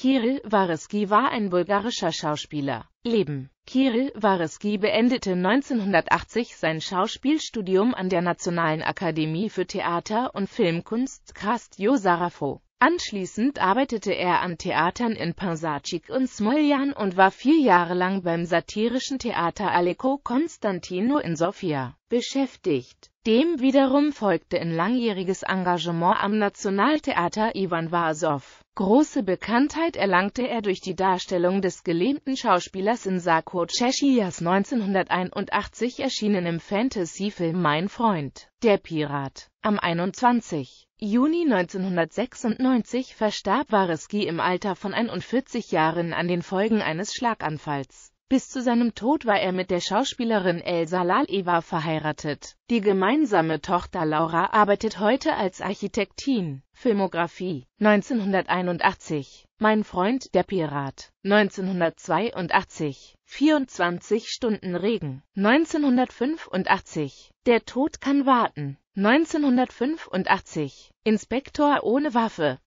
Kirill Wareski war ein bulgarischer Schauspieler. Leben Kirill Wareski beendete 1980 sein Schauspielstudium an der Nationalen Akademie für Theater und Filmkunst Krastjo Sarafo. Anschließend arbeitete er an Theatern in Pansacik und Smoljan und war vier Jahre lang beim satirischen Theater Aleko Konstantino in Sofia beschäftigt. Dem wiederum folgte ein langjähriges Engagement am Nationaltheater Ivan Varsov. Große Bekanntheit erlangte er durch die Darstellung des gelähmten Schauspielers in Sako Cheshires 1981 erschienenem Fantasy-Film Mein Freund, der Pirat. Am 21. Juni 1996 verstarb Wareski im Alter von 41 Jahren an den Folgen eines Schlaganfalls bis zu seinem Tod war er mit der Schauspielerin Elsa Laleva verheiratet. Die gemeinsame Tochter Laura arbeitet heute als Architektin. Filmografie 1981 Mein Freund der Pirat 1982 24 Stunden Regen 1985 Der Tod kann warten 1985 Inspektor ohne Waffe